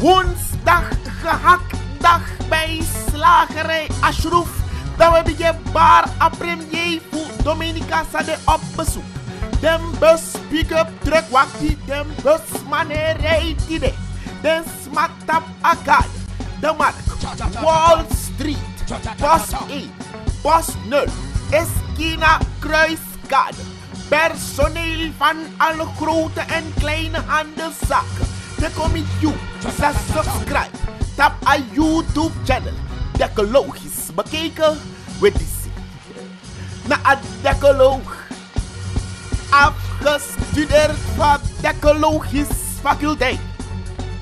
Woensdag gehaktdag bij slagerij Ashroef. Daar heb je bar a premier voor Dominica Sade op bezoek. Den bus pick-up truck wakti, den bus mannen rijdt die Den smak tap agad, de markt, Wall Street, Bos 1, Bos 0, Eskina Kruiskade. Personeel van alle grote en kleine handelszaken recommend you to subscribe. Tap our YouTube channel. Decologisch bekeken. with this Na een decoloog. Afgestudeerd van Decologische Faculteit.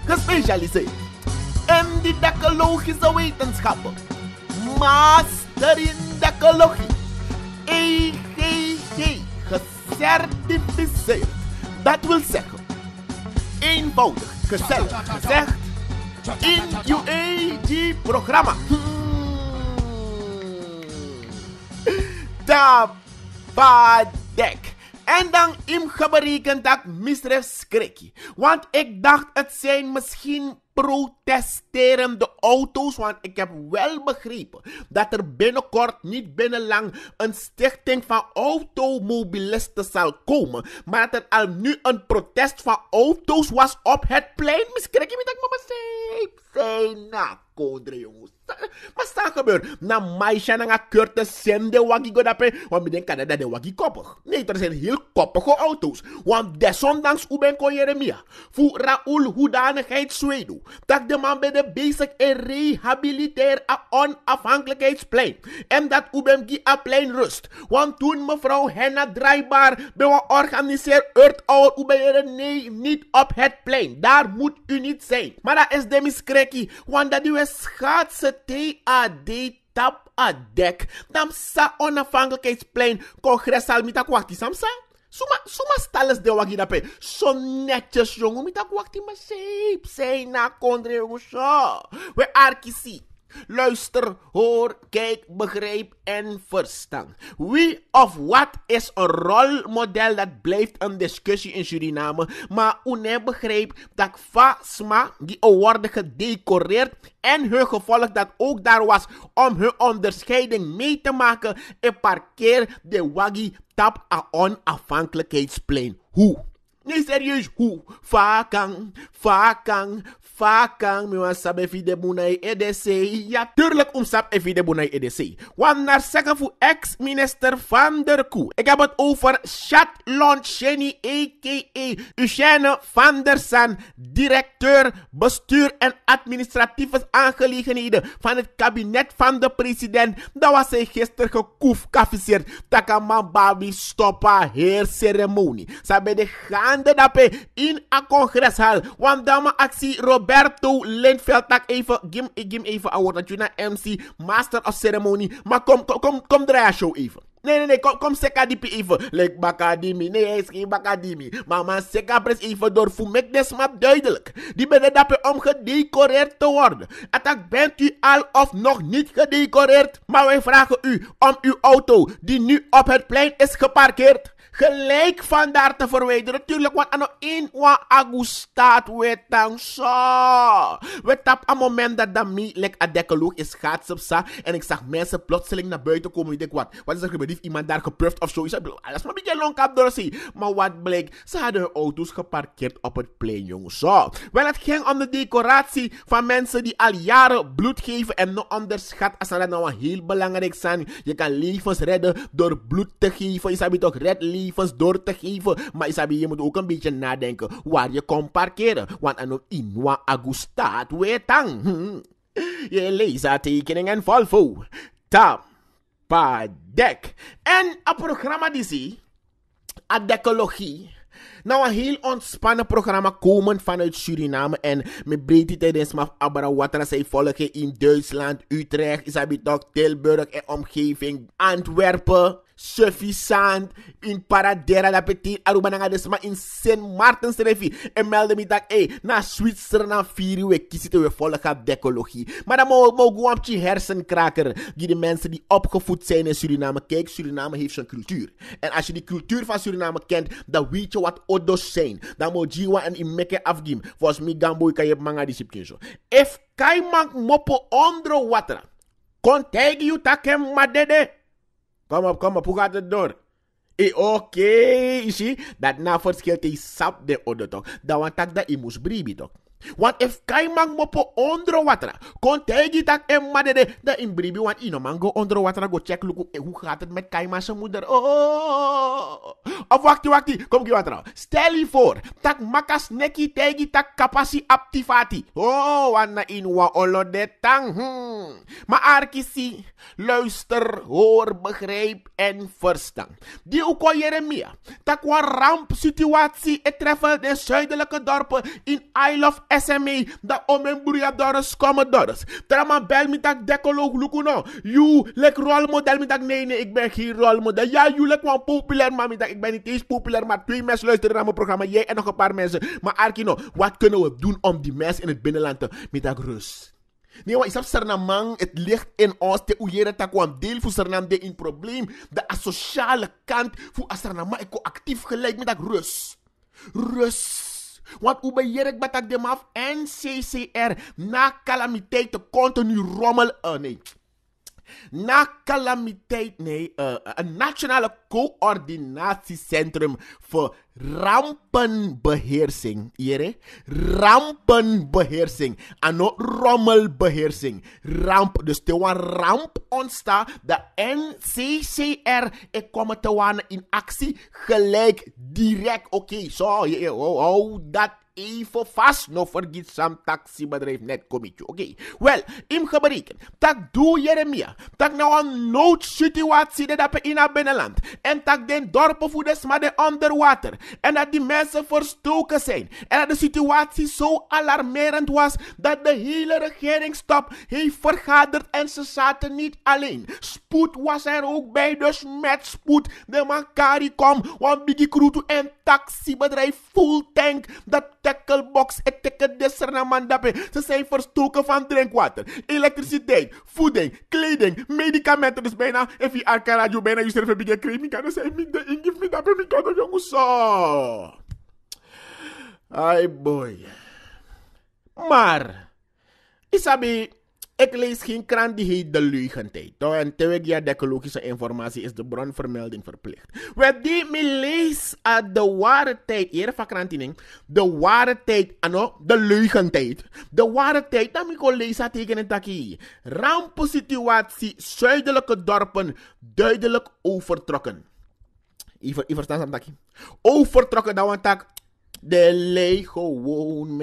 Gespecialiseerd in de decologische wetenschappen. Master in decologie. EGG. Eh, Gecertificeerd. Eh, eh, Dat wil zeggen Eenvoudig, gezellig, gezegd in uw EG-programma. Tabadek. En dan im dat dat misdrijf Want ik dacht het zijn misschien protesterende auto's. Want ik heb wel begrepen dat er binnenkort, niet binnenlang, een stichting van automobilisten zal komen. Maar dat er al nu een protest van auto's was op het plein. Misschien krijg ik me dat ik na, kodre jongens. Maar staan gebeurt. Na en na kurte sende wagi godape. Want ik denk ah, dat de wagi koppig. Nee, er zijn heel koppige auto's. Want desondanks u ben kon Jeremia. Voor Raoul hoedanigheid Zweden dat de man bij de bezig en rehabilitair a onafhankelijkheidsplein. En dat ubemgi a plein rust. Want toen mevrouw Henna Draaibaar bij we organiseer Earth Hour er nee, niet op het plein. Daar moet u niet zijn. Maar dat is de miskrekkie, want dat u schaatsen TAD tap a dek. Dan sa onafhankelijkheidsplein congres al mita kwati samsa. Suma, suma stales de wagi dape. So netjes jongen, mita kwakti ma shape. Sei na kondre We We arkisi. Luister, hoor, kijk, begrijp en verstand. Wie of wat is een rolmodel? Dat blijft een discussie in Suriname. Maar UNE begrijpt dat FASMA die worden gedecoreerd en hun gevolg dat ook daar was om hun onderscheiding mee te maken. paar parkeer de Wagi tap aan onafhankelijkheidsplein. Hoe? Nee, serieus, hoe? Vakang, vakang, Vaak mi wan sabe fi bunai EDC. Ja, tuurlijk om sab e bunai EDC. Wan naar zeggen ex-minister Van der Koe. Ik heb het over Shatlon Chenny, a.k.a. Eugène Van der San, directeur bestuur en administratieve aangelegenheden van het kabinet van de president. Dat was hij gisteren gekoef, kafiseerd. Takaman babi stoppa heer ceremonie. Sabe de gaande dape in a congreshal. Want dama actie Rob Roberto Lindveld. even, gim, gim even award dat je naar MC, Master of Ceremony. Maar kom, kom, kom, kom draai show even. Nee, nee, nee, kom, kom seka even. Lek bakadimi, nee, hij is geen bakadimi. Maar man, seka pres even door des map duidelijk. Die benen dapper om gedecoreerd te worden. En bent u al of nog niet gedecoreerd. Maar wij vragen u om uw auto die nu op het plein is geparkeerd gelijk van daar te verwijderen. Natuurlijk want ano in wa staat wetang zo. We tap een moment dat de lek a is gaat sa. En ik zag mensen plotseling naar buiten komen. Ik wat, wat is er gebeurd? iemand daar gepruft of zoiets? Alles maar een beetje longkap door zie. Maar wat bleek, ze hadden hun auto's geparkeerd op het plein, jongens. Zo. Wel, het ging om de decoratie van mensen die al jaren bloed geven en nog onderschat. Als dat nou heel belangrijk zijn. Je kan levens redden door bloed te geven. Je zou toch red leven gegevens door te geven. Maar je moet ook een beetje nadenken waar je komt parkeren. Want aan inwa agustaat weer hm. Je leest en Volvo. dek. En een programma die zie, Adekologie. Nou, een heel ontspannen programma komen vanuit Suriname. En met breedte tijdens maar Water zij volgen in Duitsland, Utrecht, Isabitok, Tilburg en omgeving, Antwerpen. Sufficient in Paradera da Petit nanga desma in Saint Martin's Revi. En melde mi tak na Zwitserland na vier weken we volgen op dekologie Maar dan mogen we een hersenkraker. Die de mensen die opgevoed zijn in Suriname. Kijk, Suriname heeft zijn cultuur. En als je die cultuur van Suriname kent, dan weet je wat odos zijn. Dan moet Jiwa en Imeke afgim. Volgens mij gamboy kan je manga die zo. If kaimak mopo onder water. Contegi utakem madede. Kom op, kom op, hoe gaat het door? E oké, okay, zie, dat na verschilt hij sap de odotok. Dat want dat dat je moest bribi toch. Want if kai mang mopo onder watra, kon tegi tak en madede, da in bribi wan ino mango ondro watra go check luku, eh, hoe gaat het met kaima moeder? Oh, of oh, oh, oh, wakti wakti, kom ki watra. Stel je voor, tak makas neki tegi tak kapasi aptifati. Oh, wanna in wa olo de tang. Hmm. Maar arkisi, luister, hoor, begrijp en verstaan. Die uko Jeremia, tak wa ramp situatie, treffen de zuidelijke dorpen in Isle of SME da omen buria doros komen doros. Trama bel me tak dekoloog lukuno. You lek rolmodel me tak nee nee ik ben geen rolmodel. Ja you lek wel populair maar me ik ben niet eens populair maar twee mensen luisteren naar mijn programma. Jij en nog een paar mensen. Maar Arkino wat kunnen we doen om die mensen in het binnenland te me rus? rust. Nee, want isap Sernamang, het ligt in ons te oeieren dat kwam deel voor Sernam de in probleem. De asociale kant voor Sernamang, ik actief gelijk met dat rust. Rust. Want hoe beheer ik met dat de maf en CCR na calamiteit de continu rommel? Uh, nee. Na calamiteit, nee. Uh, een nationale coördinatiecentrum voor rampenbeheersing. Jere? Rampenbeheersing. En ook rommelbeheersing. Ramp. Dus te wan ramp ontstaat. De NCCR. Ik kom te wan in actie. Gelijk. Direct. Oké. zo. So, yeah, oh, dat even vast. No vergeet taxi taxibedrijf net komitje. Oké. Okay. Wel, im gebreken. Tak doe Jeremia. Tak nou een noodsituatie dat in het binnenland. En dat den dorpenvoeders maar de onderwater En dat die mensen verstoken zijn. En dat de situatie zo alarmerend was dat de hele regeringstop heeft vergaderd en ze zaten niet alleen. Spoed was er ook bij, dus met spoed de Makari kwam. Want Biggie Kruto en taxibedrijf full tank. Dat tacklebox, het tekkedessernamandappe. Ze zijn verstoken van drinkwater, elektriciteit, voeding, kleding, medicamenten. Dus bijna, en je Arca Radio bijna, je even Biggie kanosa eminde ingifida pemikono yokuso Ai boy mar isabi ik lees geen krant die heet De Leugentijd. Toch? En terwijl ecologische informatie is de bronvermelding verplicht. We die me lees aan eh, de ware tijd. Eer van De ware tijd. Ano? Ah, de Leugentijd. De ware tijd. Dan ik lezen tegen een takkie. Rampensituatie. Zuidelijke dorpen. Duidelijk overtrokken. Iver, verstaan dat ze Overtrokken. Dat want tak. De lege gewoon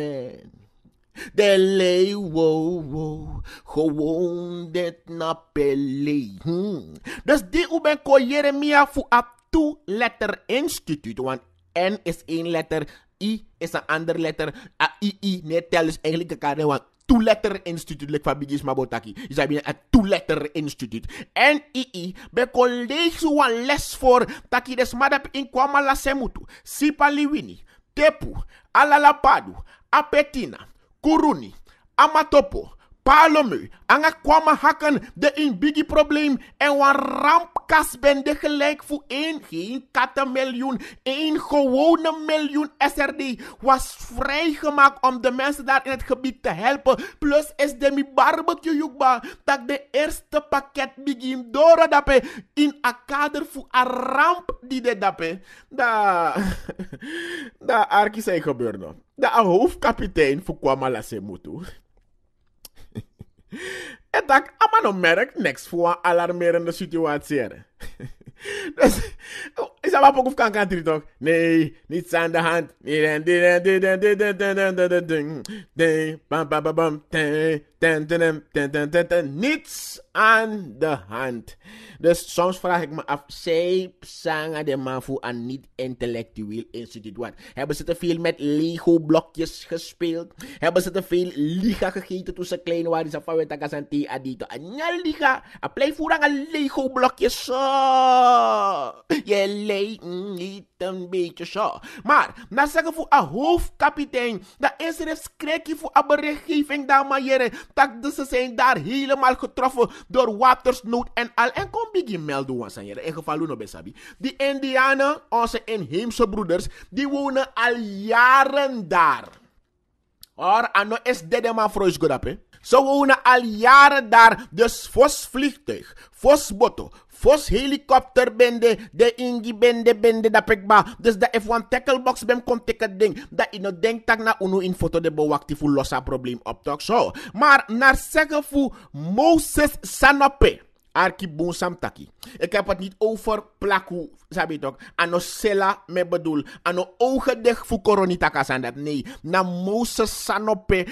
leeuw wow, wow, gewoon dit na pele. Hmm. Dus die u ben ko Jeremia voor a two letter instituut. Want N is een letter, I is een ander letter, a I, I, nee, tel is eigenlijk elkaar, want two-letter instituut, lek van Bigis Mabotaki. Je zei binnen a two-letter instituut. N I bij college wan les voor, taki des madap in kwamala semutu, sipa liwini, tepu, alalapadu, apetina, Kuruni, Amatopo, Palomu, Angakwama Hakan, de in biggie probleem en wan ramp ben de gelijk voor één, geen kattenmiljoen, één gewone miljoen SRD was vrijgemaakt om de mensen daar in het gebied te helpen. Plus is de mi barbecue dat de eerste pakket begin door dappe in een kader voor een ramp die de dappe. Da, da arki zijn gebeurde. hoofdkapitein voor kwam moeten. En dat allemaal next merk niks voor een alarmerende situatie. dus, is dat wat ook kan kan toch? Nee, niets aan de hand. Ding, ten, ten, ten, ten, ten, niets aan de hand. Dus soms vraag ik me af, zij zangen de man voor een niet-intellectueel instituut. Hebben ze te veel met Lego-blokjes gespeeld? Hebben ze te veel liga gegeten toen ze klein waren? Ze van weten aan die adito. En liga. En voor een Lego-blokjes. Je leidt niet een beetje zo. Maar, na zeggen voor een hoofdkapitein, dat is er een voor een berichtgeving, dames en heren dat dus ze zijn daar helemaal getroffen door watersnood en al. En kom begin melden ons aan in geval Luno Besabi. Die Indianen, onze inheemse broeders, die wonen al jaren daar. en ano is dede man vroeg Ze wonen al jaren daar, dus Vos vliegtuig, Vos botten. Fos helikopter bende, de ingi bende bende da pekba. Dus da F1 tacklebox bem kon teken ding. Da ino denk tak na unu in foto de bo wakti fu losa probleem op tok so. Maar naar zeggen fu Moses Sanope. Arki boon samtaki. Ik heb het niet over plaku, sabi tok. Ano sela me bedoel. Ano ogen dicht fu coronitaka zijn dat. Nee. Na Moses Sanope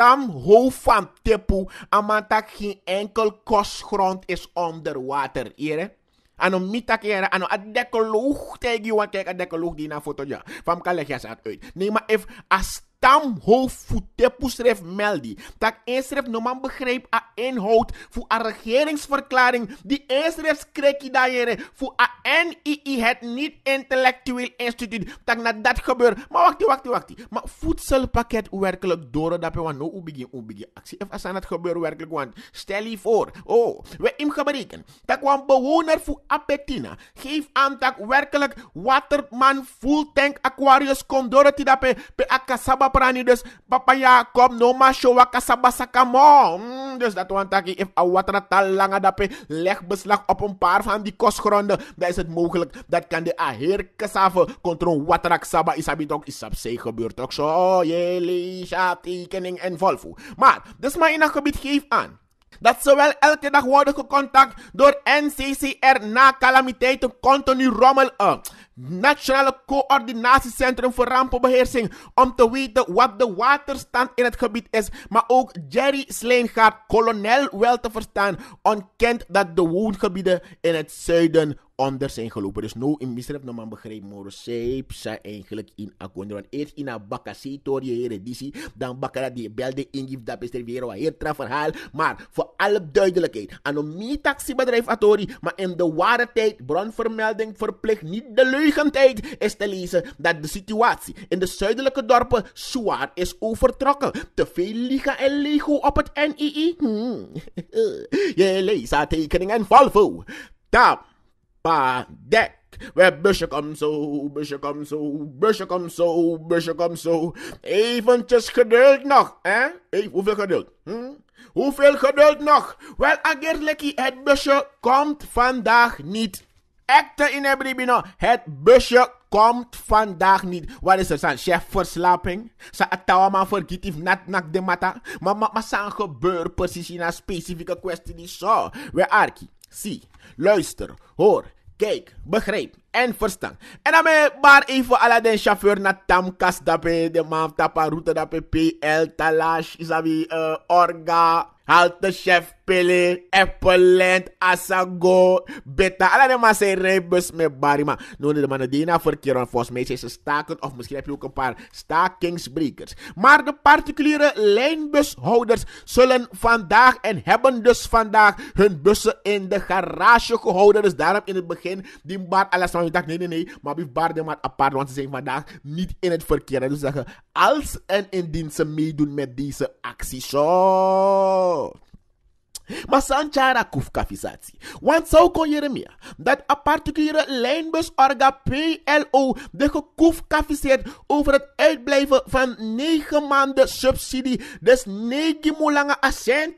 tam ho van tepu amantak geen enkel kostgrond is onder water. Ere? Ano mitak ere, ano at dekoloog tegen je, want kijk, dekoloog die na foto ja. Van kan leg uit. Nee, maar if as tam hof fute poesref meldi. Dat eenschref man begrijp a inhoud voor a regeringsverklaring. Die eenschref skreki daaiere voor a NII het niet intellectueel instituut. Dat na dat gebeurt. Maar wacht, wacht, wacht. Maar voedselpakket werkelijk door dat we nou u begin actie. Even als aan het gebeuren werkelijk want stel je voor. Oh, we im gebreken. Dat wan bewoner voor Apetina Geef aan dat werkelijk waterman full tank aquarius condor dat pe pe akasaba dus papa Jacob no ma showa kasabasaka mo. Mm, dus dat want taki if a watrata langa dape leg beslag op een paar van die kostgronden. Dan is het mogelijk dat kan de aher kasave controle watrak saba isabitok isab se gebeurt ook zo. Jeli, tekening en volvo. Maar, dus maar in dat gebied geef aan dat ze wel elke dag worden gecontact door NCCR na calamiteiten continu rommel. Eh, Nationale Coördinatiecentrum voor Rampenbeheersing, om te weten wat de waterstand in het gebied is. Maar ook Jerry Sleengaard, kolonel wel te verstaan, ontkent dat de woongebieden in het zuiden onder zijn gelopen. Dus nu in Misrep no man begreep Morosep zijn eigenlijk in Akonde. Want eerst in Abakasi door je dan Bakara die belde ingift dat is hier weer een heel verhaal. Maar voor alle duidelijkheid, aan een taxibedrijf Atori, maar in de ware tijd bronvermelding verplicht niet de lucht is te lezen dat de situatie in de zuidelijke dorpen zwaar is overtrokken. Te veel liga en lego op het NII. Hmm. Je leest haar tekening en Volvo. We We busje kom zo, busje kom zo, busje kom zo, busje kom zo. Eventjes geduld nog, hè? hoeveel geduld? Hm? Hoeveel geduld nog? Wel, Agerlekkie, het busje komt vandaag niet acten in hebben Het busje komt vandaag niet. Wat is er? Zijn chef verslaping? Sa atawa vergiet nat nak de mata? Maar ma, ma zijn gebeur precies in een specifieke kwestie die zo. We arki, zie, luister, hoor, kijk, begrijp en verstaan. En dan ben maar even ala den chauffeur naar Tamkas dape, de maam tapa route dape, PL, Talash, Isabi, uh, eh, Orga, halte chef pele Apple Asago Beta Alla de maar zijn rijbus met Barima No de mannen die na verkeer Volgens mij zijn ze staken Of misschien heb je ook een paar stakingsbrekers Maar de particuliere lijnbushouders Zullen vandaag en hebben dus vandaag Hun bussen in de garage gehouden Dus daarom in het begin Die bar alles van dag Nee nee nee Maar die bar maar apart Want ze zijn vandaag niet in het verkeer Dus zeggen als en indien ze meedoen met deze actie zo maar masanchara kufkafisati kon jeremia dat een particuliere lijnbus orga PLO de gekufkafiseerd over het uitblijven van negen maanden subsidie dus 9 mulanga assentiment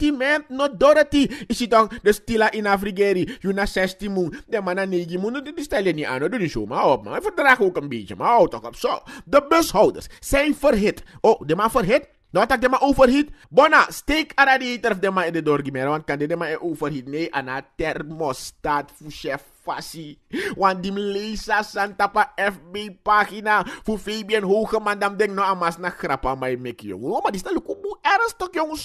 sentiment no dorothy is het dan de stila in afrigeri juna 16 moen de mana 9 moen nou, dit stel je niet aan nou, doe niet zo maar op maar verdraag ook een beetje maar hou toch op zo de bushouders zijn verhit oh de man verhit nou, tak maar overheat. Bona, steek ara di terf dema in de dorgimera. Want kan die dema e overheat. Nee, ana thermostat voor chef fasi. Want nou, die leesa pa FB pagina. Voor Fabian man, Dan denk nou amas na grappa mij mekio. Oh, maar die staat ook ernstig, jongens.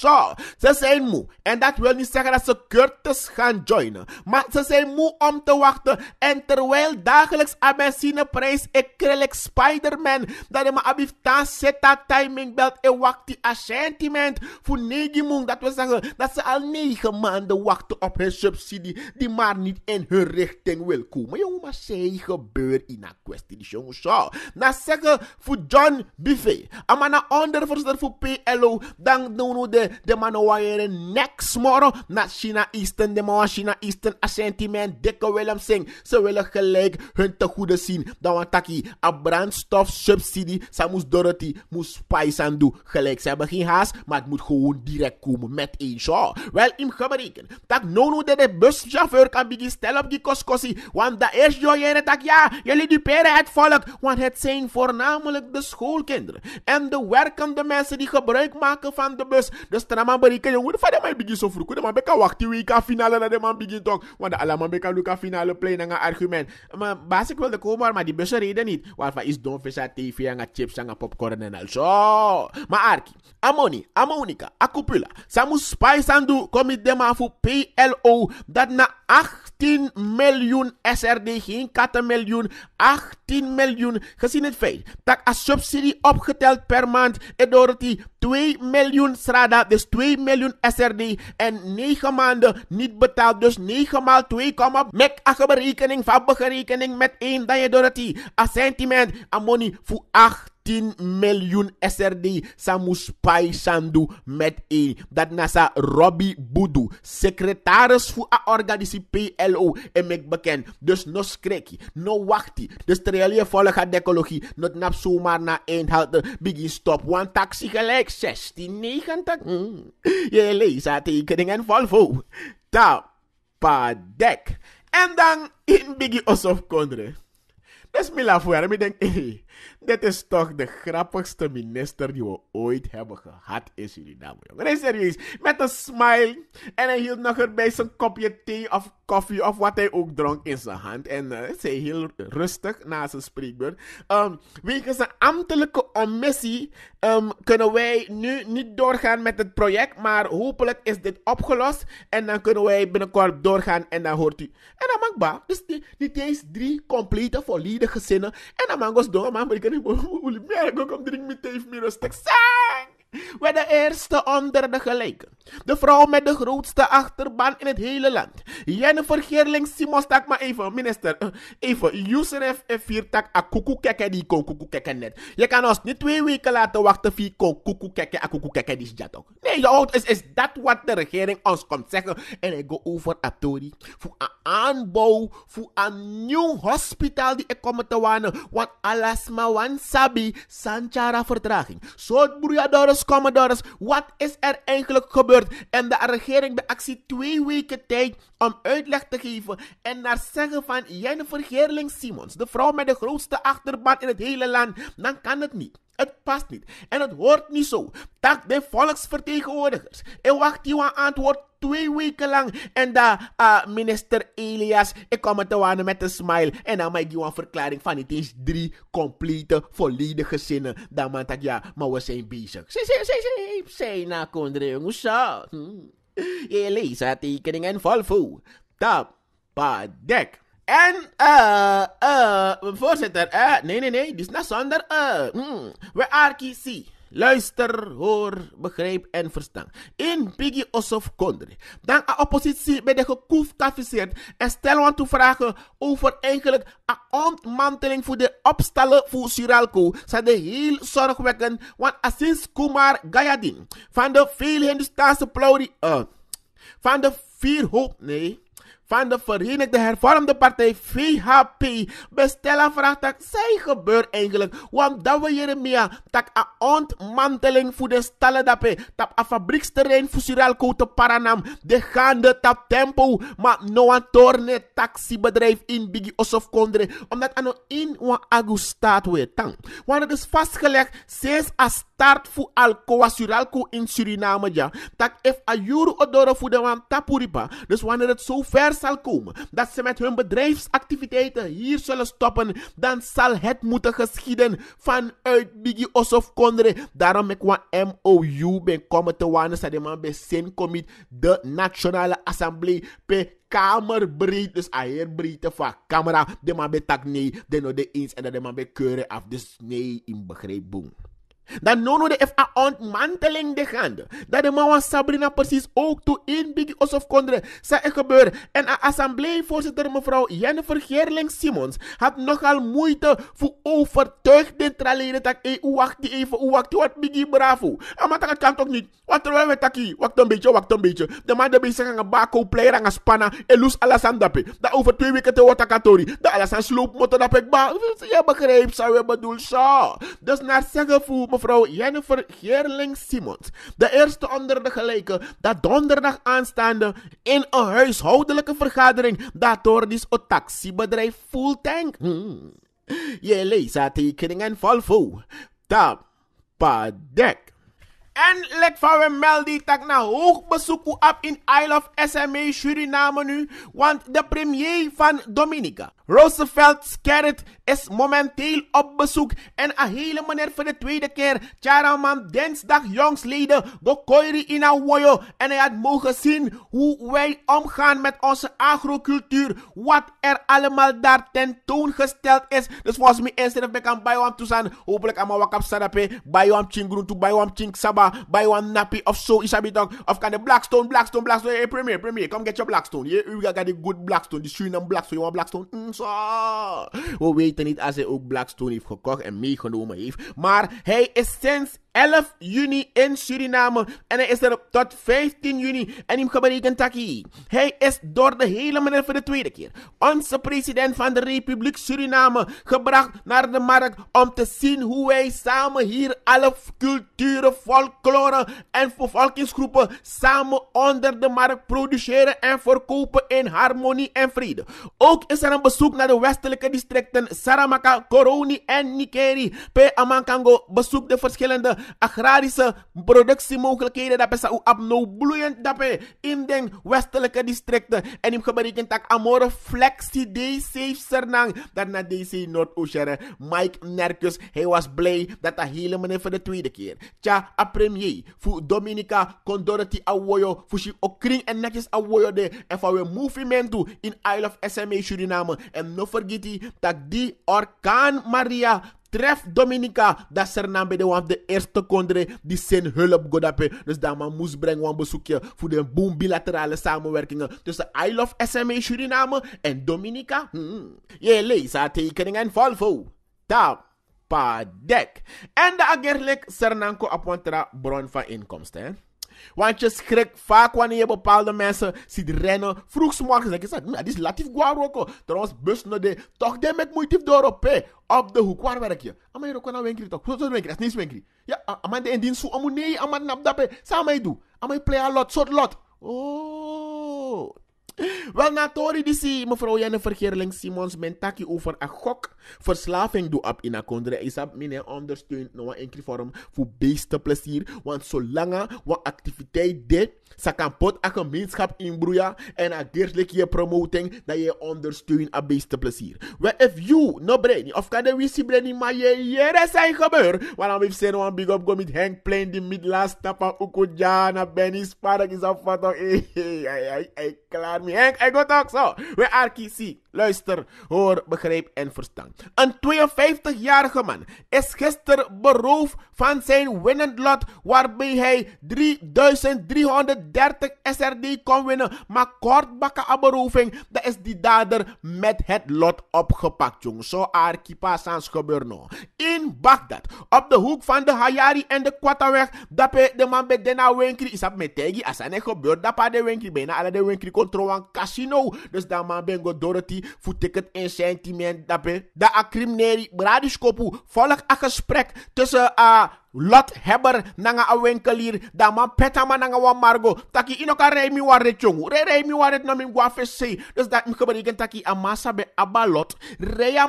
Ze zijn moe. En dat wil niet zeggen dat ze Curtis gaan joinen. Maar ze zijn moe om te wachten. En terwijl dagelijks abensine prijs, ik krillik Spider-Man. Dat je mijn abiftaan zet dat timing belt. En wacht die assentiment voor negen Dat wil zeggen dat ze al negen maanden wachten op hun subsidie. Die maar niet in hun richting wil komen. Jongen, maar zij gebeurt in een kwestie. Die dus jongens. Na nou, zeggen voor John Buffet. Amana ondervoorzitter voor PLO. Dan doen we de, de manoaieren nou next morgen naar China Eastern. De man China Eastern assentiment. Dikke Willem Singh. Ze willen gelijk hun te goede zien. Dan want taki. A subsidy Ze moest Dorothy. Moest Spice aan doen. Gelijk. Ze hebben geen haast. Maar het moet gewoon direct komen. Met een show. Wel in gebreken. Tak no no de de buschauffeur kan beginnen stel op die koskossie. Want dat is jaren tak ja. Jullie duperen het volk. Want het zijn voornamelijk de schoolkinderen. En de werkende mensen die gebruik maken maken van de bus. Dus traman berika jongen, de vader mij begin zo vroeg. De man beka wakti die ka finale la de man begin toch. Want de allemaal beka luka finale play na een argument. Maar wil de komen, maar die bus reden niet. Waarvan is don visa tv en chips en popcorn en al zo. Maar Arki, Amoni, Amonica, Acupula, Samu Spice Andu, komit dema voor PLO dat na 18 miljoen SRD, geen miljoen, 18 miljoen, gezien het feit dat als subsidie opgeteld per maand, en door die 2 miljoen strada, dus 2 miljoen SRD. En 9 maanden niet betaald. Dus 9 maal 2, met een berekening van berekening met 1 dat je door het die. Assentiment, amoni, voor 8. 10 miljoen SRD Samus Pai Sandu met E. Dat nasa Robbie Boudou, secretaris voor a organisatie PLO en ik bekend. Dus no skrekje, no wachti. Dus terwijl je volgt ecologie, not nap zomaar na een halte, begin stop one taxi gelijk 1690. Mm. Hm. Je leest haar en Volvo. Tapadek. En dan in Biggie Osof Kondre is Mila voor Ik denk, hé, dit is toch de grappigste minister die we ooit hebben gehad in Suriname. Jongen. Nee, serieus. Met een smile. En hij hield nog erbij zijn kopje thee of koffie of wat hij ook dronk in zijn hand. En zei eh, heel rustig na zijn spreekbeurt. Um, wegens zijn ambtelijke om missie kunnen wij nu niet doorgaan met het project. Maar hopelijk is dit opgelost. En dan kunnen wij binnenkort doorgaan. En dan hoort u. En dan mag Dus niet eens drie complete, volledige zinnen. En dan mag ons door. Maar ik kan niet meer. Ik kan drinken met even meer rustig werd de eerste onder de gelijken. De vrouw met de grootste achterban in het hele land. Jennifer Geerling Simon stak maar even, minister. Eh, even, Yusref en Viertak a kukukekke die kon kukukekke net. Je kan ons niet twee weken laten wachten via kon kukukekke a kukukekke die jatok. Nee, joh, is, is dat wat de regering ons komt zeggen. En ik go over Atori. Voor een aanbouw, voor een nieuw hospitaal die ik kom te wanen. Want wan sabi, sanchara vertraging. Soort broeiadores commodores, wat is er eigenlijk gebeurd? En de regering bij actie twee weken tijd om uitleg te geven en naar zeggen van Jennifer Geerling Simons, de vrouw met de grootste achterban in het hele land, dan kan het niet. Het past niet en het hoort niet zo. Tak de volksvertegenwoordigers. en wacht hier een antwoord twee weken lang. En dat uh, ah, minister Elias, ik kom met te wanen met een smile. En dan maak je een verklaring van het is drie complete, volledige zinnen. Dan man dat ja, maar we zijn bezig. Ze, ze, ze, ze, ze, na kondre, zo. Hm. Elisa tekeningen vol vol. Tapadek. En, eh, uh, eh, uh, voorzitter, eh, nee, nee, nee, dit is na zonder, eh, mm, we RKC. Luister, hoor, begrijp en verstaan. In Biggie Ossof Kondre. Dan de oppositie bij de gekoefkaficeerd en stel want te vragen over eigenlijk een ontmanteling voor de opstallen voor Suralco. Zijn de heel zorgwekkend, want sinds Kumar Gayadin van de veel Hindustaanse plaudi, uh, eh, van de vier hoop, nee van de Verenigde Hervormde Partij VHP. Bestellen vraagt dat zij gebeurt eigenlijk. Want dat we Jeremia dat a ontmanteling voor de stallen dappe. Dat a fabrieksterrein voor Suralco te Paranam. De gaande tap tempo. Maar no een torne taxibedrijf in Bigi Osof Kondre. Omdat ano in wa agustaat we tang. Want het is vastgelegd sinds a start voor Alcoa Suralco in Suriname ja. Dat if a juro odoro voor de wan tapuripa. Dus wanneer het zo ver zal komen, dat ze met hun bedrijfsactiviteiten hier zullen stoppen, dan zal het moeten geschieden vanuit Biggie Osof Kondre. Daarom ik wat MOU ben komen te wanen, dat man bij Sin Commit, de Nationale Assemblée, per kamerbreed, dus aheer breedte van camera, de man bij tak nee, de no de eens en de man bij keuren af, dus nee, in begrijping. Dan nono de FA ontmanteling de gaande. Dat de mawa Sabrina precies ook toe in Biggie Osof Kondre zou gebeuren. En de assembleevoorzitter mevrouw Jennifer Geerling Simons had nogal moeite voor overtuigd te traleren dat eu wacht die even, wacht wat Biggie bravo. Maar dat kan toch niet. Wat terwijl we taki, wacht een beetje, wacht een beetje. De man de bezig aan een bako player aan een spanna en loes alasandape. Dat over twee weken te worden dat Dat aan sloop moeten dat Je begrijpt, zou je bedoel, zo. Dus naar zeggen voor mevrouw Jennifer Gerling simons De eerste onder de gelijken, dat donderdag aanstaande in een huishoudelijke vergadering dat door otaxi dus taxibedrijf full tank. Hmm. Je leest haar tekeningen vol vol. Tapadek. En lek van we melden tak na hoog bezoek op in Isle of SMA Suriname nu, want de premier van Dominica, Roosevelt Skerrit, is momenteel op bezoek en een hele meneer voor de tweede keer, Charaman dinsdag jongsleden, koiri in Awoyo en hij had mogen zien hoe wij omgaan met onze agrocultuur, wat er allemaal daar tentoongesteld is. Dus volgens mij instead bij u aan Bayouam hopelijk allemaal mijn wakap sarape, om bij to om Ching Saba. By buy one nappy of so Ishabi dog of kind of Blackstone, Blackstone, Blackstone. Hey, Premier, Premier, come get your Blackstone. Yeah, we got the good Blackstone, the and Blackstone. You want Blackstone? Mm, zo. We weten niet als hij ook Blackstone heeft gekocht en meegenomen heeft. Maar hij is sinds 11 juni in Suriname. En hij is er tot 15 juni. En hem Hij is door de hele manier voor de tweede keer. Onze president van de Republiek Suriname gebracht naar de markt om te zien hoe wij samen hier alle culturen, folklore en bevolkingsgroepen samen onder de markt produceren en verkopen in harmonie en vrede. Ook is er een bezoek naar de westelijke districten Saramaka, Koroni en Nikeri. Per Amankango bezoekt de verschillende agrarische productiemogelijkheden dat we u abno bloeiend dape in den westelijke districten en im gebrekend tak amore flexi DC Sernang dat na DC Noord-Oosjere Mike Nerkus hij was blij dat hij helemaal voor de tweede keer tja a premier voor Dominica Condorati Awoyo voor zijn okring en netjes Awoyo de en voor we movement in Isle of SMA Suriname en no vergeet dat die orkaan Maria Tref Dominica, dat Sernambe de want de eerste kondre die zijn hulp godape. Dus daarom man moest brengen een bezoekje voor de boom bilaterale samenwerkingen tussen I Love SMA Suriname en Dominica. Hmm. Je leest haar tekeningen Volvo. Tap. Padek. En de agerlik Sernanko op bron van inkomsten. Want je schrikt vaak wanneer je bepaalde mensen ziet rennen. Vroeg s'morgens denk je, dat is latief guaroko. Trouwens, bus naar de, toch de met moeite door op, hè. Op de hoek, waar werk je? Amai, roko na nou winkri toch. Wat is winkri? Dat is niet winkri. Ja, amai, de indien zo, amu nee, amai, nap Samen doe. Amai, play a lot, soort lot. Oh. Wel na Tori die mevrouw Jennifer Vergeerling Simons mijn takje over een gok verslaving doe op in akondre kondre. Is dat mine ondersteunt nou een vorm voor beste plezier. Want zolang wat activiteit de, ze kan pot een gemeenschap inbroeien en een geestelijke promoting dat je ondersteunt a beste plezier. Well if you no brain of kan de wisi brain maar je jere zijn gebeur. Waarom heeft ze nou een big up go mit Hank Plain die mid last tapa ukujana Benny Spark is afvatting. Hey, hey, hey, hey, klaar me. I, go talk so. Where RKC? Luister, hoor, begrijp en verstand. Een 52-jarige man is gisteren beroofd van zijn winnend lot, waarbij hij 3330 SRD kon winnen. Maar kort bakken aan beroving, dat is die dader met het lot opgepakt, jong. Zo arkipa sans gebeuren nou. In Bagdad, op de hoek van de Hayari en de Kwataweg, dat de man bij Dena Winkri. is met tegi, als hij gebeurt, dat de Winkri. bijna alle de Wenkri controle een casino. Dus dat man ben go Dorothy voet ik het in sentiment daarbij. Da akrim neri, bradiskopu, volg een gesprek tussen a eh, lothebber nanga a winkelier da man petama nanga wan margo taki ino ka rei mi re rei mi wan ret mi dus dat mi gebreken taki a be abalot lot reya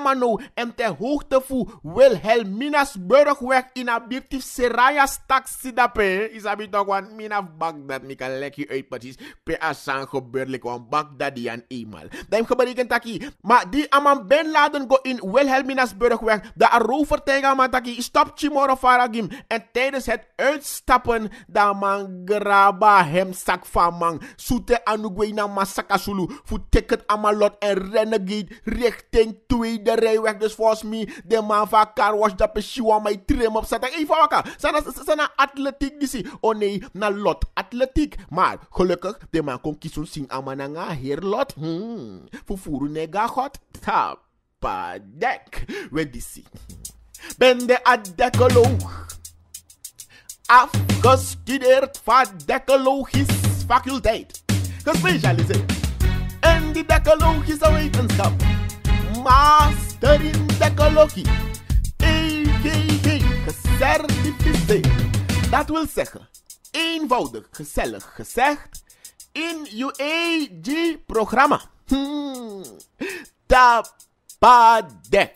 en te hoogte fu wilhelminasburgweg in a birtif seraya stak sidape isabi tok wan minaf bagdad mi kan leki uit precies pe a san gebeurlik wan bagdadian imal. Da mi taki ma di aman ben laden go in wilhelminasburgweg da a rover tega man taki stop chimoro faragim en tijdens het uitstappen, dan man graba hem zak van man. Soete anugweina masaka sulu. Voet ticket amalot en renegade richting tweede rijweg. Dus volgens mij, de man van car wash dat shiwa mij trim op zat. Even wakker. Sana, sana atletiek die Oh nee, na lot atletiek. Maar gelukkig, de man kon kiezen zien amananga ah, heer lot. Hmm. Voor nega god. Tap. We die Ben de adekoloog. Afgestudeerd van Decologische Faculteit. Gespecialiseerd in de decologische wetenschap. Master in Decologie. EGG gecertificeerd. Dat wil zeggen, eenvoudig gezellig gezegd, in uw ag e programma Hmm. Tapadek.